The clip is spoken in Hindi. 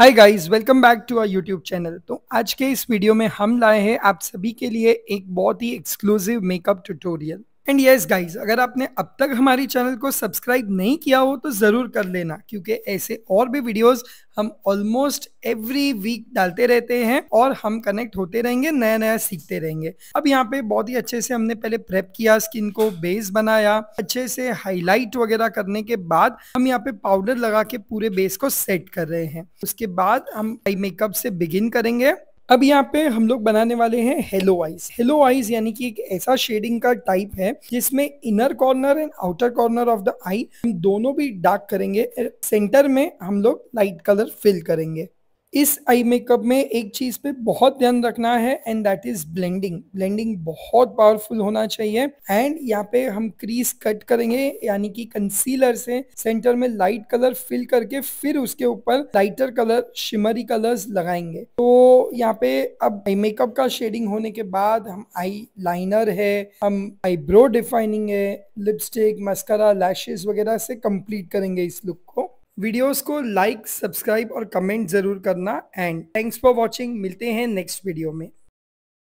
hi guys welcome back to our YouTube channel तो आज के इस वीडियो में हम लाए हैं आप सभी के लिए एक बहुत ही exclusive makeup tutorial and yes guys अगर आपने अब तक हमारी चैनल को सब्सक्राइब नहीं किया हो तो ज़रूर कर लेना क्योंकि ऐसे और भी वीडियोस हम ऑलमोस्ट एवरी वीक डालते रहते हैं और हम कनेक्ट होते रहेंगे नया नया सीखते रहेंगे अब यहाँ पे बहुत ही अच्छे से हमने पहले प्रेप किया स्किन को बेस बनाया अच्छे से हाईलाइट वगैरह करने के बाद हम यहाँ पे पाउडर लगा के पूरे बेस को सेट कर रहे हैं उसके बाद हम आई मेकअप से बिगिन करेंगे अब यहाँ पे हम लोग बनाने वाले हैं हेलो आइज हेलो आइज यानी कि एक ऐसा शेडिंग का टाइप है जिसमें inner corner and outer corner of the eye हम दोनों भी डार्क करेंगे सेंटर में हम लोग लाइट कलर फिल करेंगे इस आई मेकअप में एक चीज़ पे बहुत ध्यान रखना है and that is blending blending बहुत पावरफुल होना चाहिए एंड यहाँ पे हम क्रीज कट करेंगे यानी कि कंसीलर से सेंटर में लाइट कलर फिल करके फिर उसके ऊपर लाइटर कलर शिमरी कलर्स लगाएंगे तो यहाँ पे अब आई मेकअप का शेडिंग होने के बाद हम आई लाइनर है हम आईब्रो डिफाइनिंग है लिपस्टिक मस्करा लैशेज वगैरह से कंप्लीट करेंगे इस लुक को वीडियोस को लाइक सब्सक्राइब और कमेंट जरूर करना एंड थैंक्स फॉर वाचिंग मिलते हैं नेक्स्ट वीडियो में